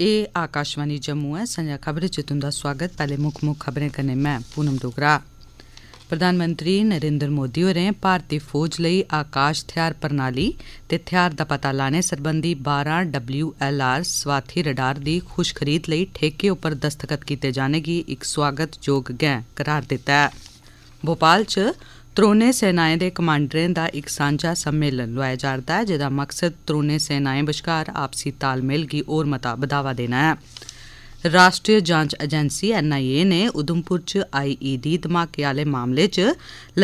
ਇਹ ਆਕਾਸ਼ਵਾਣੀ ਜੰਮੂ ਹੈ ਸੰਜਾ ਖਬਰ ਚ ਤੁੰਦਾ ਸਵਾਗਤ ਪਹਿਲੇ ਮੁੱਖ ਮੁੱਖ ਖਬਰਾਂ ਕਨੇ ਮੈਂ ਪੂਨਮ ਡੋਗਰਾ ਪ੍ਰਧਾਨ ਮੰਤਰੀ ਨਰਿੰਦਰ ਮੋਦੀ ਹੋ ਰਹੇ ਭਾਰਤੀ ਫੌਜ ਲਈ ਆਕਾਸ਼ ਥਿਆਰ ਪ੍ਰਣਾਲੀ ਤੇ ਥਿਆਰ ਦਾ ਪਤਾ ਲਾਣੇ ਸੰਬੰਧੀ 12 WLR ਸਵਾਥੀ ਰਡਾਰ ਦੀ ਖੁਸ਼ ਖਰੀਦ ਲਈ ਠੇਕੇ ਉੱਪਰ ਦਸਤਖਤ ਕੀਤੇ ਜਾਣੇਗੀ ਇੱਕ ਸਵਾਗਤਯੋਗ ਜੋਗ ਗੈ ਕਰਾਰ ਦਿੱਤਾ ਹੈ ਭੋਪਾਲ ਚ त्रौनें सेनाएं दे कमांडरें दा इक सांझा सम्मेलन लोआया जा'रदा ऐ जेह्दा मकसद त्रौनें सेनाएं बश्कार आपसी तालमेल गी होर मता बधावा देना ऐ राश्ट्रीय जांच एजेंसी एनआईए नै उधमपुर च आईईडी धमाके आह्ले मामले च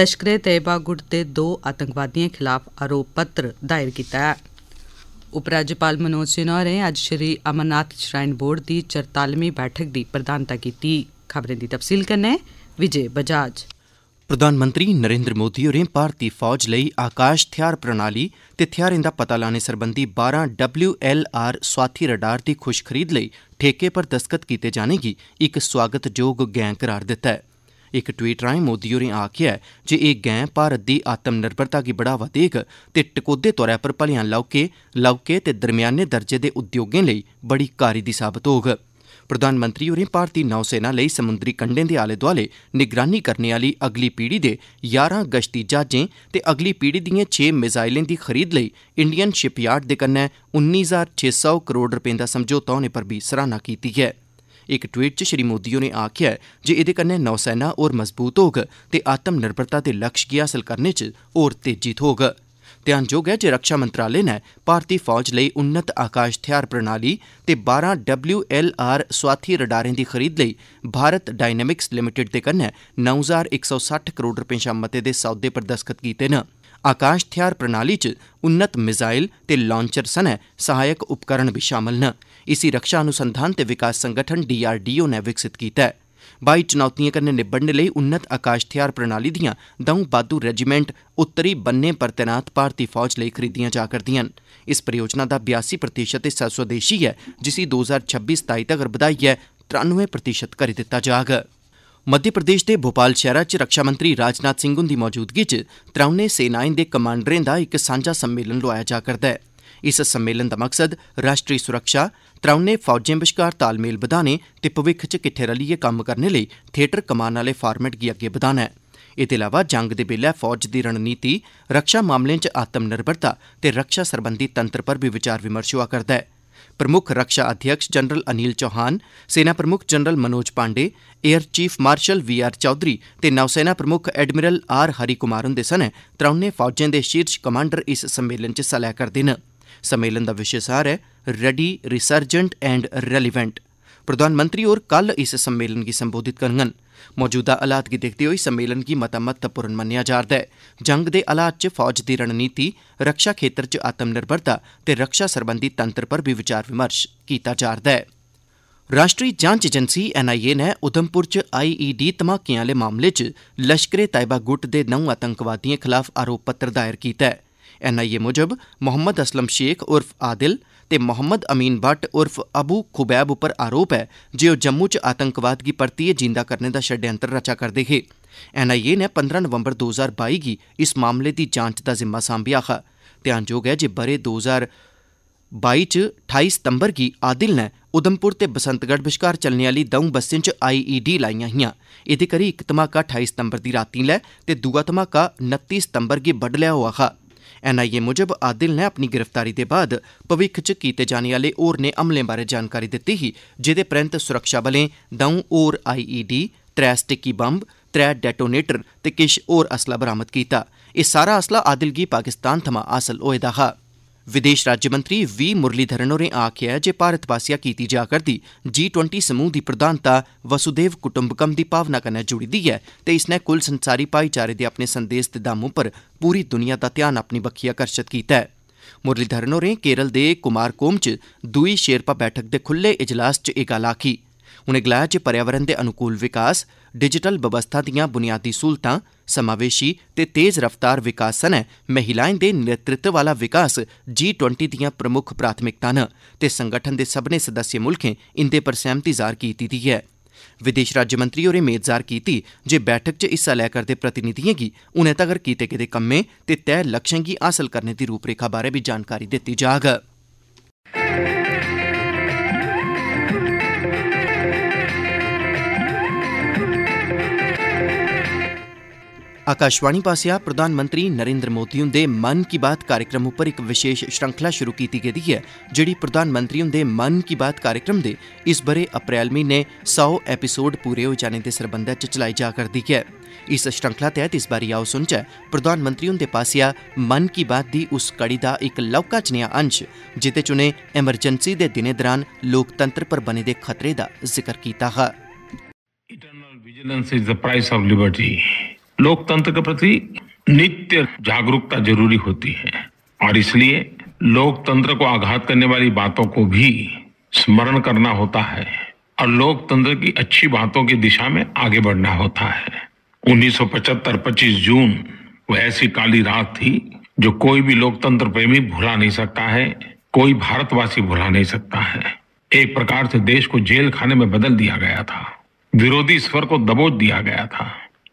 लश्करे तैयबा गुट दे दो आतंकवादिएं खलाफ आरोप पत्र दायर कीता ऐ उपराज्यपाल मनोज सिन्हा होरें अज्ज श्री अमरनाथ श्राइन बोर्ड दी चरतालमीं बैठक दी प्रधानता कीती खबरें दी तफसील कन्नै विजय बजाज ਪ੍ਰਧਾਨ ਮੰਤਰੀ ਨਰਿੰਦਰ ਮੋਦੀ ਹੋਰੇ ਭਾਰਤੀ ਫੌਜ ਲਈ ਆਕਾਸ਼ ਥਿਆਰ ਪ੍ਰਣਾਲੀ ਤੇ ਹਥਿਆਰਾਂ ਦਾ ਪਤਾ ਲਾਣੇ ਸੰਬੰਧੀ 12 WLR ਸਵਾਥੀ ਰਡਾਰ ਦੀ ਖੁਸ਼ ਖਰੀਦ ਲਈ ਠੇਕੇ ਪਰ ਦਸਤਖਤ ਕੀਤੇ ਜਾਣੇ ਦੀ ਇੱਕ ਸਵਾਗਤਯੋਗ ਗੈਂ ਕਰਾਰ ਦਿੱਤਾ ਹੈ ਇੱਕ ਟਵੀਟ ਰਾਹੀਂ ਮੋਦੀ ਹੋਰੇ ਆਖਿਆ ਜੇ ਇਹ ਗੈਂ ਭਾਰਤ ਦੀ ਆਤਮ ਨਿਰਭਰਤਾ ਕੀ ਬੜਾਵਾ ਦੇਗ ਤੇ ਟਕੋਦੇ ਤੌਰ ਪਰ ਭਲਿਆਂ ਲੌਕੇ ਲੌਕੇ ਤੇ ਦਰਮਿਆਨੇ ਦਰਜੇ ਦੇ ਉਦਯੋਗਾਂ ਲਈ ਬੜੀ ਕਾਰੀ ਦੀ ਸਾਬਤ ਹੋਗ ਪ੍ਰਧਾਨ ਮੰਤਰੀ ਹੋਰੇ ਭਾਰਤੀ ਨੌ ਸੈਨਾ ਲਈ ਸਮੁੰਦਰੀ ਕੰਢੇ ਦੇ ਆਲੇ-ਦੁਆਲੇ ਨਿਗਰਾਨੀ ਕਰਨ ਵਾਲੀ ਅਗਲੀ ਪੀੜ੍ਹੀ ਦੇ 11 ਗਸ਼ਤੀ ਜਹਾਜ਼ਾਂ ਤੇ ਅਗਲੀ ਪੀੜ੍ਹੀ ਦੀਆਂ 6 ਮਿਜ਼ਾਈਲਾਂ ਦੀ ਖਰੀਦ ਲਈ ਇੰਡੀਅਨ ਸ਼ਿਪਯਾਰਡ ਦੇ ਕੰਨੇ 19600 ਕਰੋੜ ਰੁਪਏ ਦਾ ਸਮਝੌਤਾ ਹੋਣੇ ਪਰ ਵੀ ਸਰਾਹਨਾ ਕੀਤੀ ਹੈ। ਇੱਕ ਟਵੀਟ 'ਚ ਸ਼੍ਰੀ ਮੋਦੀ ਨੇ ਆਖਿਆ ਜੇ ਇਹਦੇ ਕੰਨੇ ਨੌ ਸੈਨਾ ਹੋਰ ਮਜ਼ਬੂਤ ਹੋਗ ਤੇ ਆਤਮ ਨਿਰਭਰਤਾ ਦੇ ਲਕਸ਼ ਕੀ ਹਾਸਲ ਕਰਨੇ 'ਚ ਹੋਰ ਤੇਜ਼ੀ ਹੋਗ। ਧਿਆਨਯੋਗ ਹੈ ਕਿ ਰੱਖਿਆ ਮੰਤਰਾਲੇ ਨੇ ਭਾਰਤੀ ਫੌਜ ਲਈ ਉન્નਤ ਆਕਾਸ਼ ਹਥਿਆਰ ਪ੍ਰਣਾਲੀ ਤੇ 12 WLR ਸਵਾਥੀ ਰਡਾਰਾਂ ਦੀ ਖਰੀਦ ਲਈ ਭਾਰਤ ਡਾਇਨਾਮਿਕਸ ਲਿਮਟਿਡ ਦੇ ਕੰਨ 9160 ਕਰੋੜ ਰੁਪਏ ਸ਼ਾਮਤੇ ਦੇ ਸੌਦੇ ਪਰ ਦਸਖਤ ਕੀਤੇ ਨੇ ਆਕਾਸ਼ ਹਥਿਆਰ ਪ੍ਰਣਾਲੀ 'ਚ ਉન્નਤ ਮਿਜ਼ਾਈਲ ਤੇ ਲਾਂਚਰ ਸਣੇ ਸਹਾਇਕ ਉਪਕਰਣ ਵੀ ਸ਼ਾਮਲ ਨੇ ਇਸੀ ਰੱਖਿਆ ਅਨੁਸੰਧਾਨ ਤੇ ਵਿਕਾਸ ਸੰਗਠਨ DRDO ਨੇ ਵਿਕਸਿਤ ਕੀਤਾ ਹੈ ब्हाई चुनौतिएं कन्नै निब्बड़ने लेई उन्नत आकाश थेआर प्रणाली दिआं दौं बाद्दू रेजीमेंट उत्तरी बन्ने पर तैनात भारती फौज लेई खरीदिआं जा करदिआं न इस परियोजना दा बयासी प्रतिशत हिस्सा स्वदेशी ऐ जिसी दो ज्हार छब्बी सताई तगर बधाइयै त्रानुए प्रतिशत करी दित्ता जाग मध्य प्रदेश दे भोपाल शैहरा च रक्षा मंत्री राजनाथ सिंह हुंदी मौजूदगी च त्रौनें सेनाएं दे कमांडरें दा इक सांझा सम्मेलन लोआया जा करदा ऐ इस सम्मेलन दा मकसद राष्ट्री सुरक्षा त्रौनें फौजें बश्कार तालमेल बधाने ते भविक्ख च किट्ठे रलियै कम्म करने लेई थिएटर कमान आह्ले फारमेट गी अग्गे बधाना ऐ एह्दे अलावा जंग दे बेल्लै फौज दी रणनीति रक्षा मामलें च आत्मनिर्भरता ते रक्षा सरबंधी तंत्र पर बी विचार विमर्श होआ करदा ऐ प्रमुख रक्षा अध्यक्ष जनरल अनिल चौहान सेना प्रमुख general Manoj Pande air chief marshal V R Chaudhary ते नौसेना प्रमुख एडमिरल आर हरि कुमार हुंदे सने त्रौनें फौजें दे शीर्ष कमांडर इस सम्मेलन च हिस्सा लै करदे न सम्मेलन दा विशे सार ऐ रेडी रिसर्जेंट एंड रेलिवेंट प्रधानमंत्री होर कल इस सम्मेलन गी संबोधित करङन मौजूदा हालात गी दिक्खदे होई सम्मेलन गी मता महत्वपूर्ण मन्नेआ जा'रदा ऐ जंग दे हालात च फौज दी रणनीति रक्षा खेत्तर च आत्मनिर्भरता ते रक्षा सरबंधी तंत्र पर बी विचार विमर्श कीता जा'रदा ऐ राश्ट्री जांच एजेंसी एनआईए नै उधमपुर च आईईडी धमाकें आह्ले मामले च लश्करे तायबा गुट दे नौ आतंकवादिएं खलाफ आरोप पत्र दायर कीता ऐ ਐਨਆਈਏ ਮੁਜਬ ਮੁਹੰਮਦ ਅਸਲਮ ਸ਼ੇਖ ਉਰਫ ਆਦਿਲ ਤੇ ਮੁਹੰਮਦ ਅਮੀਨ ਭੱਟ ਉਰਫ ਅਬੂ ਖੁਬੈਬ ਉੱਪਰ ਆਰੋਪ ਹੈ ਜੇ ਉਹ ਜੰਮੂ 'ਚ ਆਤੰਕਵਾਦ ਦੀ ਪਰਤੀ ਜਿੰਦਾ ਕਰਨ ਦਾ ਸ਼ਡਯੰਤਰ ਰਚਾ ਕਰਦੇ ਹੇ ਐਨਆਈਏ ਨੇ 15 ਨਵੰਬਰ 2022 ਦੀ ਇਸ ਮਾਮਲੇ ਦੀ ਜਾਂਚ ਦਾ ਜ਼ਿੰਮਾ ਸੰਭਿਆ ਹੈ ਧਿਆਨਯੋਗ ਹੈ ਜੇ ਬਰੇ 2022 ਚ 28 ਸਤੰਬਰ ਕੀ ਆਦਿਲ ਨੇ ਉਦਮਪੁਰ ਤੇ ਬਸੰਤਗੜ੍ਹ ਵਿਚਕਾਰ ਚੱਲਣ ਵਾਲੀ ਦੋ ਬੱਸਾਂ ਚ ਆਈਈਡੀ ਲਾਈਆਂ ਹੀਆਂ ਇਹਦੇ ਕਰੀ ਇੱਕ ਧਮਾਕਾ 28 ਸਤੰਬਰ ਦੀ ਰਾਤੀ ਲੈ ਤੇ ਦੂਆ ਧਮਾਕਾ 29 ਸਤੰਬਰ ਕੀ ਵੱਢ ਲਿਆ ਹੋਆ ਖਾ एनआईए मुजब आदिल नै अपनी गिरफ्तारी दे बाद भविक्ख च कीते जाने आह्ले होरनें हमलें बारै जानकारी दित्ती ही जेह्दे परैन्त सुरक्षाबलें द'ऊं होर आईईडी त्रै स्टिकी बम्ब त्रै डेटोनेटर ते किश होर असला बरामद कीता एह् सारा असला आदिल गी पाकिस्तान थमां हासल होए दा हा विदेश राज्यमंत्री वी मुरलीधरन होरें आखेआ ऐ जे भारत पास्सेआ कीती जा करदी जी टवंटी समूह दी प्रधानता वसुदेव कुटुम्बकम दी भावना कन्नै जुड़ी दी ऐ ते इसनै कुल संसारी भाईचारे दे अपने संदेस दे दम उप्पर पूरी दुनिया दा ध्यान अपनी बक्खी आकर्षित कीता ऐ मुरलीधरन होरें केरल दे कुमारकोम च दूई शेरपा बैठक दे खुल्ले इजलास च एह् गल्ल आखी उनें गलाया जे पर्यावरण दे अनुकूल विकास डिजिटल बवस्था दिआं बुनियादी स्हूलतां समावेशी ते तेज रफ्तार विकास सने महिलाएं दे नेतृत्व वाला विकास जी दियां प्रमुख प्रमुक्ख प्राथमिकतां न ते संगठन दे सबने सदस्य मुल्खें इंदे पर सैह्मति जाहिर कीती दी ऐ विदेश मंत्री होरें मेद जाह्र कीती जे बैठक च हिस्सा लै करदे प्रतिनिधिएं गी हूनै तगर कीते गेदे कम्में ते तय लक्ष्यें गी हासल करने दी रूपरेखा बारै बी जानकारी दित्ती जाग आकाशवाणी पासेआ प्रधानमंत्री नरेन्द्र मोदी हुंदे मन की बात कार्यक्रम उप्पर इक विशेष श्रृंखला शुरू कीती गेदी ऐ जेहड़ी प्रधानमंत्री हुंदे मन की बात कार्यक्रम दे इस ब'रे अप्रैल म्हीने 100 एपिसोड पूरे होई जाने दे सरबंधै च चलाई जा करदी ऐ इस श्रृंखला तैह्त इस बारी आओ सुनचै प्रधानमंत्री हुंदे पासेआ मन की बात दी उस कड़ी दा इक लौह्का जनेहा अंश जेह्दे च उनें एमरजेंसी दे दिनें दरान लोकतंत्र पर बने दे खतरे दा जिक्र कीता हा Eternal vigilance is the price of liberty. लोकतंत्र के प्रति नित्य जागरूकता जरूरी होती है और इसलिए लोकतंत्र को आघात करने वाली बातों को भी स्मरण करना होता है और लोकतंत्र की अच्छी बातों की दिशा में आगे बढ़ना होता है 1975 25 जून वह ऐसी काली रात थी जो कोई भी लोकतंत्र प्रेमी भुला नहीं सकता है कोई भारतवासी भुला नहीं सकता है एक प्रकार से देश को जेल खाने में बदल दिया गया था विरोधी स्वर को दबोच दिया गया था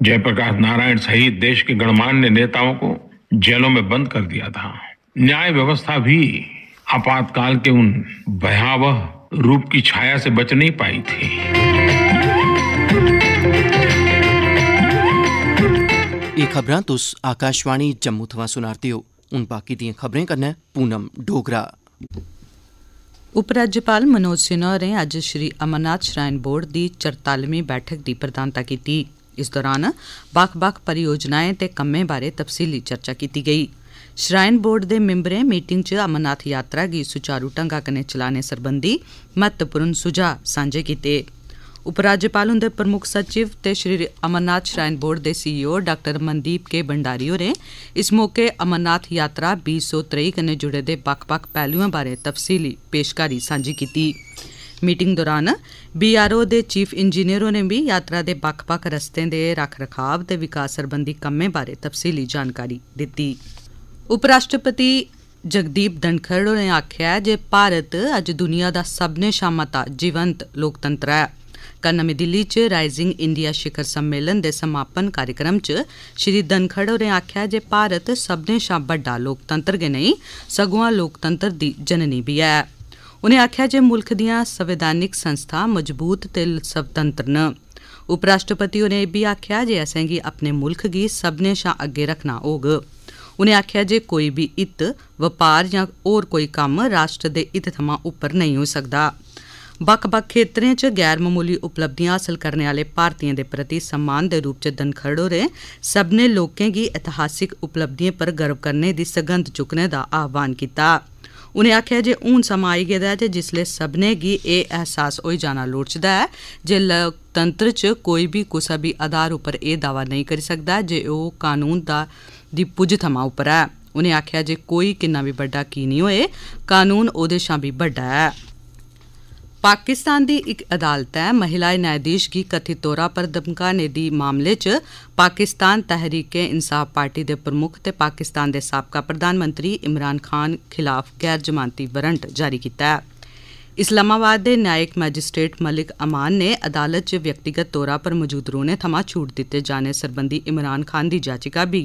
जयप्रकाश नारायण सहित देश के गणमान्य नेताओं को जेलों में बंद कर दिया था न्याय व्यवस्था भी आपातकाल के उन भयावह रूप की छाया से बच नहीं पाई थी खबर तुस आकाशवाणी जम्मू જમ્મુ થવા સુનારતીઓ ઉન बाकी દી खबरें कन्नै पूनम डोगरा उपराज्यपाल मनोज सिन्हा होरें अज्ज श्री अमरनाथ श्राइन बोर्ड दी 44वीं बैठक दी प्रधानता कीती इस दौरान बक्ख बक परियोजनाएं ते कम्में बारै तफसीली चर्चा की गेई श्राइन बोर्ड दे मिम्बरें मीटिंग च अमरनाथ यात्रा गी सुचारू ढंगा कन्नै चलाने सरबंधी महत्वपूर्ण सुझाव सांझे कीते उपराज्यपाल हुंदे प्रमुक्ख सचिव ते श्री अमरनाथ श्राइन बोर्ड दे सीईओ डॉ मनदीप के भंडारी होरें इस मौके अमरनाथ यात्रा बीह् सौ त्रेई कन्नै जुड़े दे बक्ख बक्ख पैह्लुएं बारै तफसीली पेशकारी सांझी कीती ਮੀਟਿੰਗ ਦੌਰਾਨ ਬੀਆਰਓ ਦੇ ਚੀਫ ਇੰਜੀਨੀਅਰੋ ਨੇ ਵੀ ਯਾਤਰਾ ਦੇ ਵੱਖ-ਵੱਖ ਰਸਤੇ ਦੇ ਰੱਖ-ਰਖਾਵ ਤੇ ਵਿਕਾਸ ਸੰਬੰਧੀ ਕੰਮੇ ਬਾਰੇ ਤਫਸੀਲੀ ਜਾਣਕਾਰੀ ਦਿੱਤੀ ਉਪ ਰਾਸ਼ਟਰਪਤੀ ਜਗਦੀਪ ਧਨਖੜ ਨੇ ਆਖਿਆ ਜੇ ਭਾਰਤ ਅੱਜ ਦੁਨੀਆ ਦਾ ਸਭ ਨੇ ਸ਼ਾਮਤਾ ਜੀਵੰਤ ਲੋਕਤੰਤਰ ਹੈ ਕੱਲ ਨਵੀਂ ਦਿੱਲੀ 'ਚ ਰਾਈਜ਼ਿੰਗ ਇੰਡੀਆ ਸ਼ਿਖਰ ਸੰਮੇਲਨ ਦੇ ਸਮਾਪਨ ਕਾਰਜਕ੍ਰਮ 'ਚ ਸ਼੍ਰੀ ਧਨਖੜ ਨੇ ਆਖਿਆ ਜੇ ਭਾਰਤ ਸਭ ਨੇ ਸ਼ਾ ਵੱਡਾ ਲੋਕਤੰਤਰ ਗੇ ਨਹੀਂ ਸਗੋਂ ਲੋਕਤੰਤਰ ਦੀ ਜਨਨੀ ਵੀ ਹੈ ਉਨੇ ਆਖਿਆ ਜੇ ਮੁਲਕ ਦੀਆਂ ਸੰਵਿਧਾਨਿਕ ਸੰਸਥਾ ਮਜ਼ਬੂਤ ਤੇ ਸੁਤੰਤਰ ਨ ਉਪ ਰਾਸ਼ਟਰਪਤੀ ਉਨੇ ਵੀ ਆਖਿਆ ਜੇ ਗੀ ਆਪਣੇ ਮੁਲਕ ਗੀ ਸਭਨੇ ਸ਼ਾ ਅੱਗੇ ਰੱਖਣਾ ਹੋਗ ਉਨੇ ਆਖਿਆ ਜੇ ਕੋਈ ਵੀ ਇਤ ਵਪਾਰ ਜਾਂ ਹੋਰ ਕੋਈ ਕੰਮ ਰਾਸ਼ਟਰ ਦੇ ਇਤ ਥਮਾ ਉੱਪਰ ਨਹੀਂ ਹੋ ਸਕਦਾ ਵੱਖ-ਵੱਖ ਖੇਤਰਾਂ 'ਚ ਗੈਰ ਮਾਮੂਲੀ ਉਪਲਬਧੀਆਂ ਹਾਸਲ ਕਰਨ ਵਾਲੇ ਭਾਰਤੀਆਂ ਦੇ ਪ੍ਰਤੀ ਸਨਮਾਨ ਦੇ ਰੂਪ 'ਚ ਦਨਖੜੋ ਰਹੇ ਸਭ ਨੇ ਲੋਕਾਂ ਦੀ ਇਤਿਹਾਸਿਕ ਉਪਲਬਧੀਆਂ ਪਰ ਗਰਵ ਕਰਨੇ ਦੀ ਸਗੰਧ ਚੁੱਕਣੇ ਦਾ ਆਹਵਾਨ ਕੀਤਾ ਉਨੇ ਆਖਿਆ ਜੇ ਹੁਣ ਸਮਾਂ ਆਈ ਗਿਆ ਹੈ ਤੇ ਜਿਸਲੇ ਨੇ ਕੀ ਇਹ ਅਹਿਸਾਸ ਹੋਈ ਜਾਣਾ ਲੋੜਚਦਾ ਹੈ ਜੇ ਲੋਕਤੰਤਰ ਚ ਕੋਈ ਵੀ ਕੁਸਾ ਵੀ ਆਧਾਰ ਉਪਰ ਇਹ ਦਾਵਾ ਨਹੀਂ ਕਰ ਸਕਦਾ ਜੇ ਉਹ ਕਾਨੂੰਨ ਦਾ ਦੀ ਪੁੱਜ ਥਮਾ ਉਪਰ ਹੈ ਉਨੇ ਆਖਿਆ ਜੇ ਕੋਈ ਕਿੰਨਾ ਵੀ ਵੱਡਾ ਕੀ ਨਹੀਂ ਹੋਏ ਕਾਨੂੰਨ ਉਹਦੇ ਸ਼ਾਂ ਵੀ ਵੱਡਾ ਹੈ पाकिस्तान दी इक अदालतै महिला न्यायाधीश गी कथित तौरा पर धमकाने दी मामले च पाकिस्तान तहरीक इंसाफ पार्टी दे प्रमुक्ख ते पाकिस्तान दे साबका प्रधानमंत्री इमरान खान खिलाफ गैर जमानती वारंट जारी कीता ऐ इस्लामाबाद दे न्यायिक मैजिस्ट्रेट मलिक अमान ने अदालत च व्यक्तिगत तौरा पर मजूद रौह्ने थमां छूट दित्ते जाने सरबंधी इमरान खान दी याचिका बी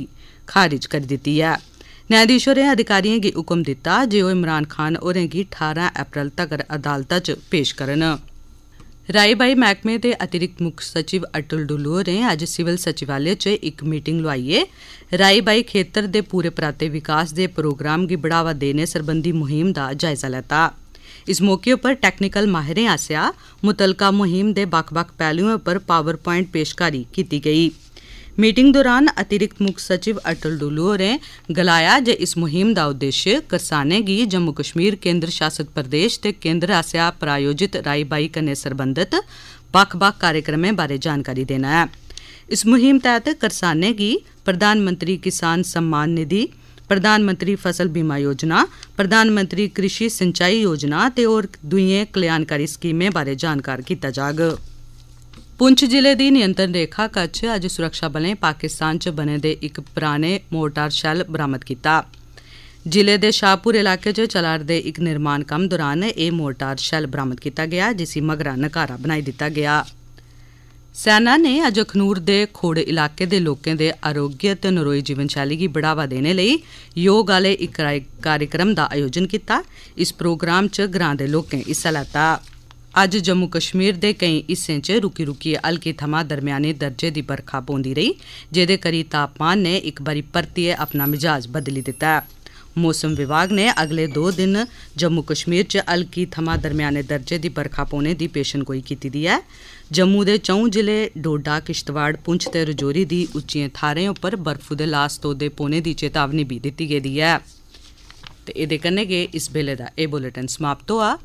खारिज करी दित्ती ऐ ਨਿਆਂਧੀਸ਼ ਹੋਰੇ ਅਧਿਕਾਰੀਆਂ ਨੇ ਹੁਕਮ ਦਿੱਤਾ ਜੇ ਉਹ ਇਮਰਾਨ ਖਾਨ ਉਹਨਾਂ ਦੀ 18 ਅਪ੍ਰੈਲ ਤੱਕ ਅਦਾਲਤਾਂ 'ਚ ਪੇਸ਼ ਕਰਨ ਰਾਏਬਾਈ ਮੈਕਮੇ ਦੇ ਅਤਿਰਿਕਤ ਮੁੱਖ ਸਚਿਵ ਅਟਲ ਡੁਲੂ ਨੇ ਅੱਜ ਸਿਵਲ ਸਚਿਵਾਲੇ 'ਚ ਇੱਕ ਮੀਟਿੰਗ ਲਵਾਈਏ ਰਾਏਬਾਈ ਖੇਤਰ ਦੇ ਪੂਰੇ ਪ੍ਰਾਤੇ ਵਿਕਾਸ ਦੇ ਪ੍ਰੋਗਰਾਮ ਦੀ ਬੜਾਵਾ ਦੇਣੇ ਸਰਬੰਧੀ ਮੁਹਿੰਮ ਦਾ ਜਾਇਜ਼ਾ ਲੈਤਾ ਇਸ ਮੌਕੇ ਉੱਪਰ ਟੈਕਨੀਕਲ ਮਾਹਿਰਾਂ ਆਸਿਆ ਮੁਤਲਕਾ ਮੁਹਿੰਮ ਦੇ ਬਕ-ਬਕ ਪਹਿਲੂਆਂ ਉੱਪਰ ਪਾਵਰਪੁਆਇੰਟ ਪੇਸ਼ਕਾਰੀ ਕੀਤੀ ਗਈ मीटिंग दौरान अतिरिक्त मुक्ख सचिव अटल डुल्लू होरें गलाया जे इस मुहिम दा उद्देश्य करसानें गी जम्मू कश्मीर केंद्र शासित प्रदेश ते केंद्र आसेआ प्रायोजित राई बाई कन्नै सरबंधत बक्ख बक्ख कार्यक्रमें बारै जानकारी देना ऐ इस मुहिम तैह्त करसानें गी प्रधानमंत्री किसान सम्मान निधि प्रधानमंत्री फसल बीमा योजना प्रधानमंत्री कृषि सिंचाई योजना ते होर दुइयें कल्याणकारी स्कीमें बारै जानकार कीता जाग ਪੁੰਛ ਜ਼ਿਲ੍ਹੇ ਦੀ ਨਿਯੰਤਰਣ ਰੇਖਾ ਕੱਛ ਅੱਜ ਸੁਰੱਖਿਆ ਬਲੇ ਪਾਕਿਸਤਾਨ 'ਚ ਬਣੇ ਦੇ ਇੱਕ ਪੁਰਾਣੇ ਮੋਰਟਾਰ ਸ਼ੈਲ ਬਰਾਮਦ ਕੀਤਾ ਜ਼ਿਲ੍ਹੇ ਦੇ ਸ਼ਾਹਪੁਰ ਇਲਾਕੇ 'ਚ ਚਲਾਰ ਦੇ ਇੱਕ ਨਿਰਮਾਣ ਕੰਮ ਦੌਰਾਨ ਇਹ ਮੋਰਟਾਰ ਸ਼ੈਲ ਬਰਾਮਦ ਕੀਤਾ ਗਿਆ ਜਿਸ ਮਗਰਾ ਨਕਾਰਾ ਬਣਾਈ ਦਿੱਤਾ ਗਿਆ ਸੈਨਾ ਨੇ ਅੱਜ ਖਨੂਰ ਦੇ ਖੋੜ ਇਲਾਕੇ ਦੇ ਲੋਕਾਂ ਦੇ ਆਰੋਗਿਆ ਤੇ ਨਰੋਈ ਜੀਵਨ ਸ਼ੈਲੀ ਦੀ ਬੜਾਵਾ ਦੇਣ ਲਈ ਯੋਗ ਵਾਲੇ ਇੱਕ ਕਾਰਜਕ੍ਰਮ ਦਾ ਆਯੋਜਨ ਕੀਤਾ ਇਸ ਪ੍ਰੋਗਰਾਮ 'ਚ ਗ੍ਰਾਂ ਦੇ ਲੋਕਾਂ ਹਿੱਸਾ ਲਿਆ ਅੱਜ ਜੰਮੂ ਕਸ਼ਮੀਰ ਦੇ ਕਈ ਹਿੱਸਿਆਂ 'ਚ ਰੁਕੀ-ਰੁਕੀ ਹਲਕੀ ਥਮਾ ਦਰਮਿਆਨੇ ਦਰਜੇ ਦੀ ਬਰਖਾ ਪੌਂਦੀ ਰਹੀ ਜਿਹਦੇ ਕਰੀ ਤਾਪਮਾਨ ਨੇ ਇੱਕ ਵਾਰੀ ਪਰਤੀਏ ਆਪਣਾ ਮਿਜਾਜ ਬਦਲੀ ਦਿੱਤਾ ਮੌਸਮ ਵਿਭਾਗ ਨੇ ਅਗਲੇ 2 ਦਿਨ ਜੰਮੂ ਕਸ਼ਮੀਰ 'ਚ ਹਲਕੀ ਥਮਾ ਦਰਮਿਆਨੇ ਦਰਜੇ ਦੀ ਬਰਖਾ ਪੌਣੇ ਦੀ ਪੇਸ਼ਨਗੋਈ ਕੀਤੀ ਦੀ ਹੈ ਜੰਮੂ ਦੇ ਚੌਂ ਜ਼ਿਲ੍ਹੇ ਡੋਡਾ ਕਿਸ਼ਤਵਾੜ ਪੁੰਛ ਤੇ ਰਜੌਰੀ ਦੀ ਉੱਚੀਆਂ ਥਾਰੇ ਉੱਪਰ ਬਰਫ਼ ਦੇ ਲਾਸਤੋ ਦੇ ਪੌਣੇ ਦੀ ਚੇਤਾਵਨੀ ਵੀ ਦਿੱਤੀ ਗਈ ਹੈ ਤੇ ਇਹਦੇ ਕੰਨੇ ਕੇ ਇਸ ਵੇਲੇ ਦਾ ਇਹ ਬੁਲੇਟਿਨ ਸਮਾਪਤ ਹੋਆ